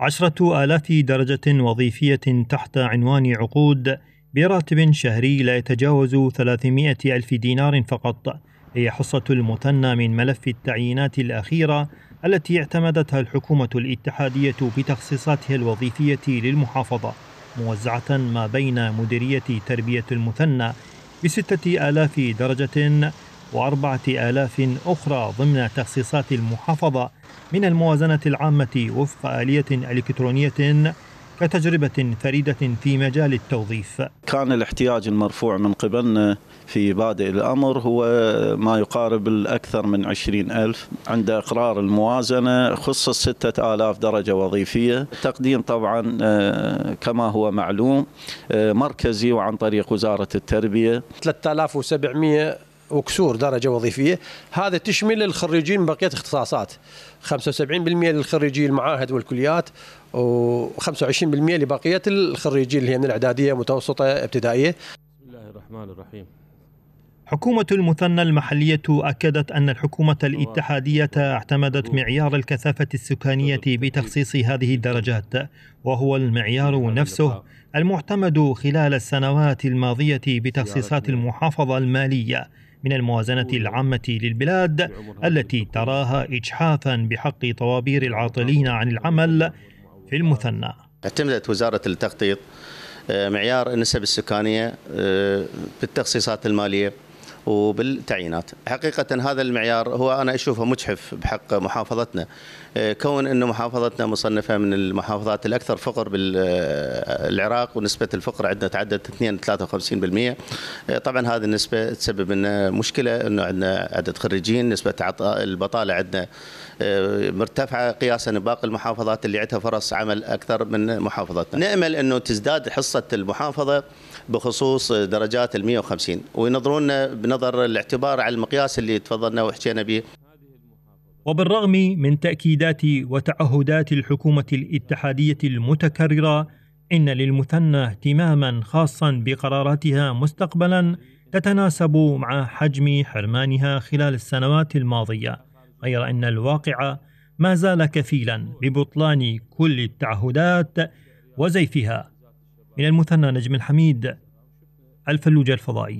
عشرة آلاف درجة وظيفية تحت عنوان عقود براتب شهري لا يتجاوز 300 ألف دينار فقط هي حصة المثنى من ملف التعيينات الأخيرة التي اعتمدتها الحكومة الاتحادية في تخصيصاتها الوظيفية للمحافظة موزعة ما بين مديرية تربية المثنى بستة آلاف درجة وأربعة آلاف أخرى ضمن تخصيصات المحافظة من الموازنة العامة وفق آلية إلكترونية كتجربة فريدة في مجال التوظيف كان الاحتياج المرفوع من قبلنا في بادئ الأمر هو ما يقارب الأكثر من عشرين ألف عند إقرار الموازنة خصص 6000 درجة وظيفية تقديم طبعا آه، كما هو معلوم آه، مركزي وعن طريق وزارة التربية 3700 وكسور درجه وظيفيه هذا تشمل الخريجين بقيه اختصاصات 75% للخريجين المعاهد والكليات و25% لبقيه الخريجين اللي هي من الاعداديه متوسطه ابتدائيه بسم الله الرحمن الرحيم حكومة المثنى المحلية أكدت أن الحكومة الاتحادية اعتمدت معيار الكثافة السكانية بتخصيص هذه الدرجات وهو المعيار نفسه المعتمد خلال السنوات الماضية بتخصيصات المحافظة المالية من الموازنة العامة للبلاد التي تراها إجحافا بحق طوابير العاطلين عن العمل في المثنى اعتمدت وزارة التخطيط آه، معيار النسب السكانية آه، بالتخصيصات المالية وبالتعيينات حقيقة هذا المعيار هو أنا أشوفه مجحف بحق محافظتنا آه، كون أن محافظتنا مصنفة من المحافظات الأكثر فقر بالعراق ونسبة الفقر عندنا تعدت 2 53% آه، طبعا هذه النسبة تسبب لنا مشكلة أنه عندنا عدد خريجين نسبة البطالة عندنا آه، مرتفعة قياسا بباقي المحافظات اللي عندها فرص عمل أكثر من محافظتنا نأمل أنه تزداد حصة المحافظة بخصوص درجات ال 150 وينظرون بنظر الاعتبار على المقياس اللي تفضلنا وحكينا به وبالرغم من تأكيدات وتعهدات الحكومة الاتحادية المتكررة إن للمثنى اهتماما خاصا بقراراتها مستقبلا تتناسب مع حجم حرمانها خلال السنوات الماضية غير أن الواقع ما زال كفيلا ببطلان كل التعهدات وزيفها من المثنى نجم الحميد الفلوجة الفضائية